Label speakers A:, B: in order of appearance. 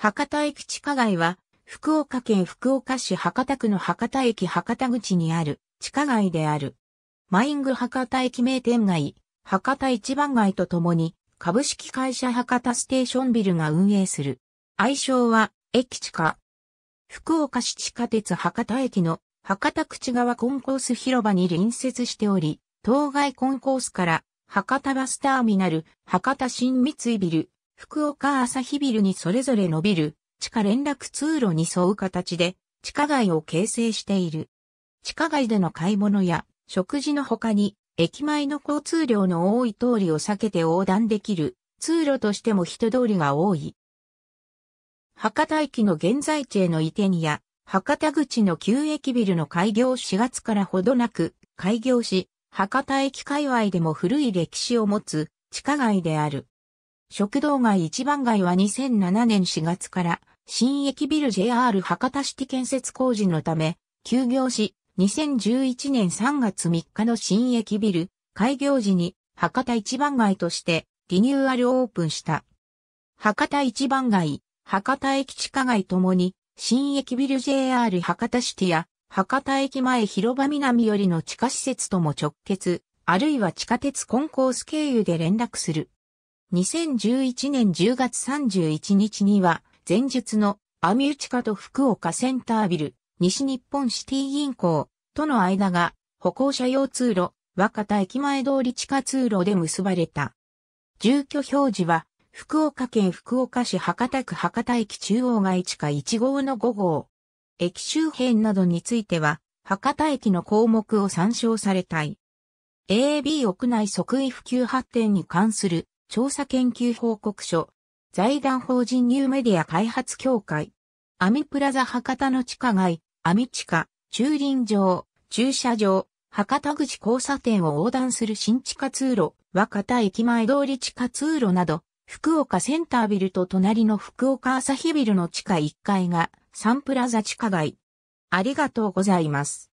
A: 博多駅地下街は、福岡県福岡市博多区の博多駅博多口にある地下街である。マイング博多駅名店街、博多一番街とともに、株式会社博多ステーションビルが運営する。愛称は、駅地下。福岡市地下鉄博多駅の博多口側コンコース広場に隣接しており、当該コンコースから博多バスターミナル、博多新三井ビル、福岡朝日ビルにそれぞれ伸びる地下連絡通路に沿う形で地下街を形成している。地下街での買い物や食事の他に駅前の交通量の多い通りを避けて横断できる通路としても人通りが多い。博多駅の現在地への移転や博多口の旧駅ビルの開業4月からほどなく開業し、博多駅界隈でも古い歴史を持つ地下街である。食堂街一番街は2007年4月から新駅ビル JR 博多市建設工事のため休業し2011年3月3日の新駅ビル開業時に博多一番街としてリニューアルオープンした。博多一番街、博多駅地下街ともに新駅ビル JR 博多シティや博多駅前広場南よりの地下施設とも直結、あるいは地下鉄コンコース経由で連絡する。2011年10月31日には、前述のアミュチカと福岡センタービル、西日本シティ銀行との間が歩行者用通路、若田駅前通り地下通路で結ばれた。住居表示は、福岡県福岡市博多区博多駅中央街地下1号の5号。駅周辺などについては、博多駅の項目を参照されたい。AB 屋内即位普及発展に関する調査研究報告書、財団法人ニューメディア開発協会、アミプラザ博多の地下街、アミ地下、駐輪場、駐車場、博多口交差点を横断する新地下通路、若田駅前通り地下通路など、福岡センタービルと隣の福岡朝日ビルの地下1階がサンプラザ地下街。ありがとうございます。